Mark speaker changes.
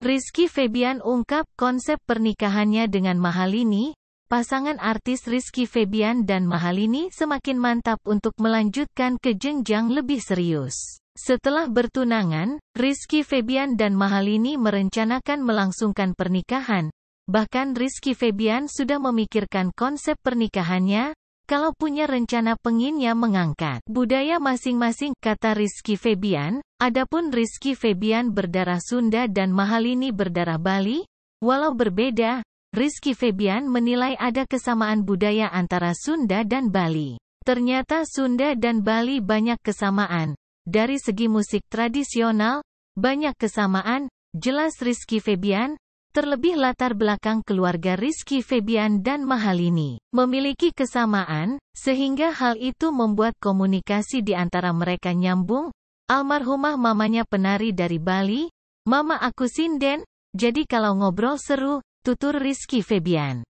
Speaker 1: Rizky Febian ungkap konsep pernikahannya dengan Mahalini, pasangan artis Rizky Febian dan Mahalini semakin mantap untuk melanjutkan ke jenjang lebih serius. Setelah bertunangan, Rizky Febian dan Mahalini merencanakan melangsungkan pernikahan. Bahkan Rizky Febian sudah memikirkan konsep pernikahannya, kalau punya rencana penginnya mengangkat budaya masing-masing, kata Rizky Febian, adapun Rizky Febian berdarah Sunda dan Mahalini berdarah Bali, walau berbeda, Rizky Febian menilai ada kesamaan budaya antara Sunda dan Bali. Ternyata Sunda dan Bali banyak kesamaan. Dari segi musik tradisional, banyak kesamaan, jelas Rizky Febian, terlebih latar belakang keluarga Rizky Febian dan Mahalini, memiliki kesamaan, sehingga hal itu membuat komunikasi di antara mereka nyambung. Almarhumah mamanya penari dari Bali, Mama aku sinden, jadi kalau ngobrol seru, tutur Rizky Febian.